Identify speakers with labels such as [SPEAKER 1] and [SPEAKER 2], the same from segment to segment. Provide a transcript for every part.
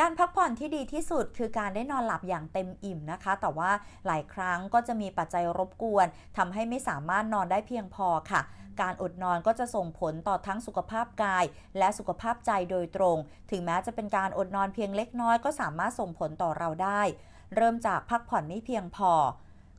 [SPEAKER 1] การพักผ่อนที่ดีที่สุด คือการได้นอนหลับอย่างเต็มอิ่มนะคะ แต่ว่าหลายครั้งก็จะมีปัจจัยรบกวน ทำให้ไม่สามารถนอนได้เพียงพอค่ะ การอดนอนก็จะส่งผลต่อทั้งสุขภาพกาย และสุขภาพใจโดยตรง ถึงแม้จะเป็นการอดนอนเพียงเล็กน้อย ก็สามารถส่งผลต่อเราได้ เริ่มจากพักผ่อนไม่เพียงพอ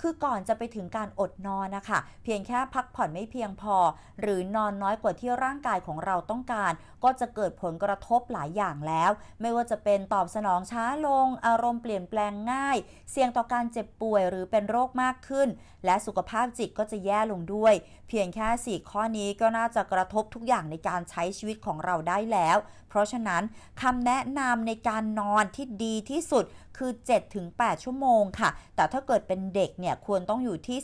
[SPEAKER 1] คือก่อนจะไปถึงการอดนอนนะคะเพียงแค่พักผ่อนไม่เพียงพอ หรือนอนน้อยกว่าที่ร่างกายของเราต้องการ ก็จะเกิดผลกระทบหลายอย่างแล้ว ไม่ว่าจะเป็นตอบสนองช้าลง อารมณ์เปลี่ยนแปลงง่าย เสี่ยงต่อการเจ็บป่วยหรือเป็นโรคมากขึ้น และสุขภาพจิตก็จะแย่ลงด้วย เพียงแค่สี่ข้อนี้ก็น่าจะกระทบทุกอย่างในการใช้ชีวิตของเราได้แล้ว เพราะฉะนั้นคำแนะนำในการนอนที่ดีที่สุดคือ 7-8 ชั่วโมงค่ะ แต่ถ้าเกิดเป็นเด็กเนี่ยเนี่ยควรต้องอยู่ที่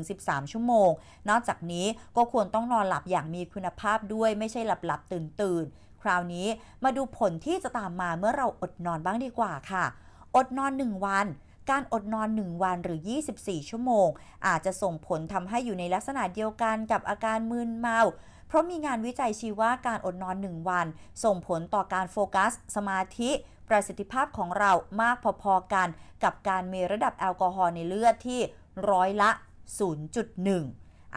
[SPEAKER 1] 11-13 ชั่วโมง นอกจากนี้ก็ควรต้องนอนหลับอย่างมีคุณภาพด้วย ไม่ใช่หลับหลับตื่นตื่น คราวนี้มาดูผลที่จะตามมาเมื่อเราอดนอนบ้างดีกว่าค่ะ อดนอน 1 วันการอดนอน 1 วันหรือ 24 ชั่วโมง อาจจะส่งผลทำให้อยู่ในลักษณะเดียวกันกับอาการมึนเมา เพราะมีงานวิจัยชี้ว่าการอดนอน 1 วันส่งผลต่อการโฟกัสสมาธิ ประสิทธิภาพของเรามากพอๆกันกับการมีระดับแอลกอฮอล์ในเลือดที่ร้อยละ 0.1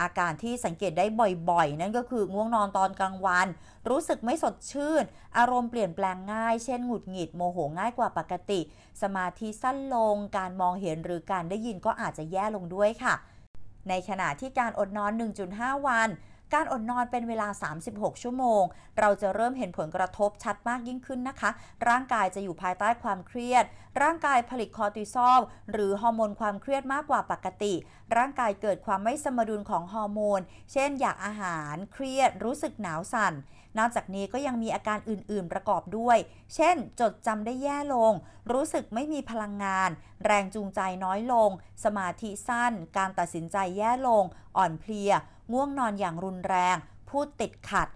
[SPEAKER 1] อาการที่สังเกตได้บ่อยๆ นั่นก็คือง่วงนอนตอนกลางวัน รู้สึกไม่สดชื่น อารมณ์เปลี่ยนแปลงง่ายเช่นหงุดหงิดโมโหง่ายกว่าปกติ สมาธิสั้นลง การมองเห็นหรือการได้ยินก็อาจจะแย่ลงด้วยค่ะ ในขณะที่การอดนอน 1.5 วันการอดนอนเป็นเวลา 36 ชั่วโมง เราจะเริ่มเห็นผลกระทบชัดมากยิ่งขึ้นนะคะ ร่างกายจะอยู่ภายใต้ความเครียด ร่างกายผลิตคอร์ติซอล หรือฮอร์โมนความเครียดมากกว่าปกติ ร่างกายเกิดความไม่สมดุลของฮอร์โมนเช่น อยากอาหารเครียด รู้สึกหนาวสั่น นอกจากนี้ก็ยังมีอาการอื่น ๆ ประกอบด้วย เช่น จดจำได้แย่ลง รู้สึกไม่มีพลังงาน แรงจูงใจน้อยลง สมาธิสั้น การตัดสินใจแย่ลงอ่อนเพลียง่วงนอนอย่างรุนแรง พูดติดขัด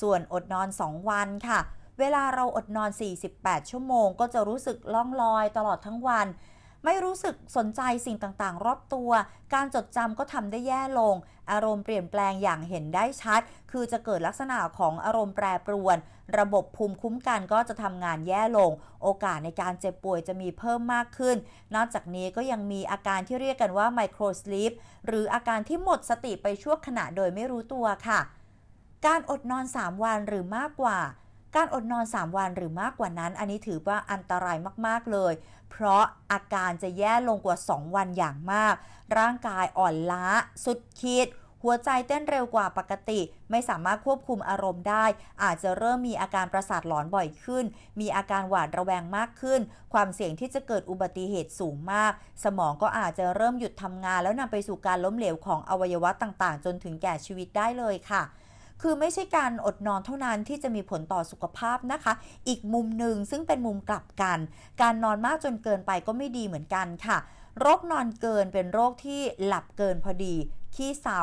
[SPEAKER 1] ส่วนอดนอน 2 วันค่ะ เวลาเราอดนอน 48 ชั่วโมงก็จะรู้สึกล่องลอยตลอดทั้งวันไม่รู้สึกสนใจสิ่งต่าง ๆ รอบตัว การจดจำก็ทำได้แย่ลง อารมณ์เปลี่ยนแปลงอย่างเห็นได้ชัด คือจะเกิดลักษณะของอารมณ์แปรปรวน ระบบภูมิคุ้มกันก็จะทำงานแย่ลง โอกาสในการเจ็บป่วยจะมีเพิ่มมากขึ้น นอกจากนี้ก็ยังมีอาการที่เรียกกันว่าไมโครสลีปหรืออาการที่หมดสติไปชั่วขณะโดยไม่รู้ตัวค่ะ การอดนอน 3 วันหรือมากกว่าการอดนอน3 วันหรือมากกว่านั้น อันนี้ถือว่าอันตรายมากๆเลย เพราะอาการจะแย่ลงกว่า 2 วันอย่างมาก ร่างกายอ่อนล้า สุดขีด หัวใจเต้นเร็วกว่าปกติ ไม่สามารถควบคุมอารมณ์ได้ อาจจะเริ่มมีอาการประสาทหลอนบ่อยขึ้น มีอาการหวาดระแวงมากขึ้น ความเสี่ยงที่จะเกิดอุบัติเหตุสูงมาก สมองก็อาจจะเริ่มหยุดทำงาน แล้วนำไปสู่การล้มเหลวของอวัยวะต่างๆ จนถึงแก่ชีวิตได้เลยค่ะคือไม่ใช่การอดนอนเท่านั้นที่จะมีผลต่อสุขภาพนะคะ อีกมุมหนึ่งซึ่งเป็นมุมกลับกัน การนอนมากจนเกินไปก็ไม่ดีเหมือนกันค่ะ โรคนอนเกินเป็นโรคที่หลับเกินพอดี ขี้เศร้า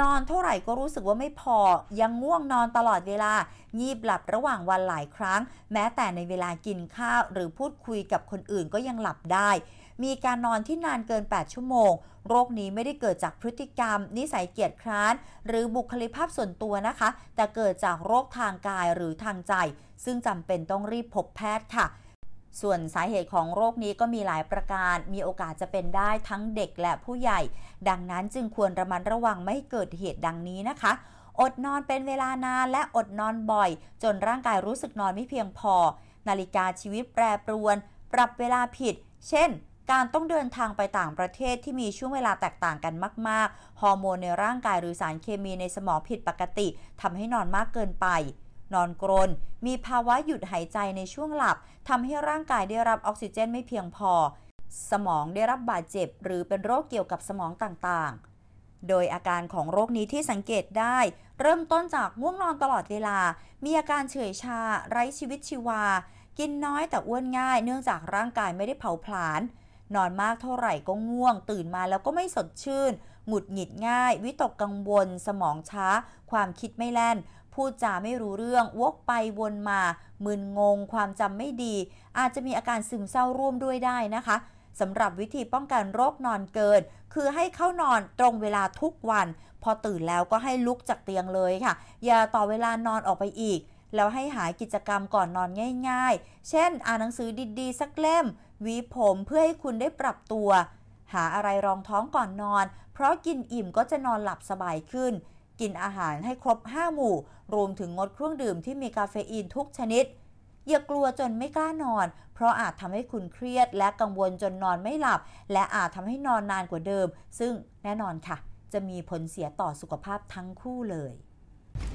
[SPEAKER 1] นอนเท่าไหร่ก็รู้สึกว่าไม่พอ ยังง่วงนอนตลอดเวลา งีบหลับระหว่างวันหลายครั้ง แม้แต่ในเวลากินข้าว หรือพูดคุยกับคนอื่นก็ยังหลับได้ มีการนอนที่นานเกิน 8 ชั่วโมงโรคนี้ไม่ได้เกิดจากพฤติกรรม นิสัยเกียจคร้านหรือบุคลิกภาพส่วนตัวนะคะ แต่เกิดจากโรคทางกายหรือทางใจ ซึ่งจำเป็นต้องรีบพบแพทย์ค่ะส่วนสาเหตุของโรคนี้ก็มีหลายประการ มีโอกาสจะเป็นได้ทั้งเด็กและผู้ใหญ่ ดังนั้นจึงควรระมัดระวังไม่เกิดเหตุดังนี้นะคะ อดนอนเป็นเวลานานและอดนอนบ่อย จนร่างกายรู้สึกนอนไม่เพียงพอ นาฬิกาชีวิตแปรปรวน ปรับเวลาผิด เช่น การต้องเดินทางไปต่างประเทศที่มีช่วงเวลาแตกต่างกันมาก ๆ ฮอร์โมนในร่างกายหรือสารเคมีในสมองผิดปกติทำให้นอนมากเกินไปนอนกรน มีภาวะหยุดหายใจในช่วงหลับ ทำให้ร่างกายได้รับออกซิเจนไม่เพียงพอ สมองได้รับบาดเจ็บ หรือเป็นโรคเกี่ยวกับสมองต่างๆ โดยอาการของโรคนี้ที่สังเกตได้ เริ่มต้นจากง่วงนอนตลอดเวลา มีอาการเฉยชาไร้ชีวิตชีวา กินน้อยแต่อ้วนง่าย เนื่องจากร่างกายไม่ได้เผาผลาญ นอนมากเท่าไหร่ก็ง่วง ตื่นมาแล้วก็ไม่สดชื่น หงุดหงิดง่าย วิตกกังวล สมองช้า ความคิดไม่แล่นพูดจาไม่รู้เรื่อง วกไปวนมา มึนงงความจำไม่ดี อาจจะมีอาการซึมเศร้าร่วมด้วยได้นะคะสำหรับวิธีป้องกันโรคนอนเกิน คือให้เข้านอนตรงเวลาทุกวัน พอตื่นแล้วก็ให้ลุกจากเตียงเลยค่ะ อย่าต่อเวลานอนออกไปอีก แล้วให้หากิจกรรมก่อนนอนง่ายๆ เช่นอ่านหนังสือดีๆสักเล่มหวีผมเพื่อให้คุณได้ปรับตัว หาอะไรรองท้องก่อนนอน เพราะกินอิ่มก็จะนอนหลับสบายขึ้นกินอาหารให้ครบ5หมู่รวมถึงงดเครื่องดื่มที่มีคาเฟอีนทุกชนิด อย่ากลัวจนไม่กล้านอน เพราะอาจทำให้คุณเครียดและกังวลจนนอนไม่หลับ และอาจทำให้นอนนานกว่าเดิม ซึ่งแน่นอนค่ะ จะมีผลเสียต่อสุขภาพทั้งคู่เลย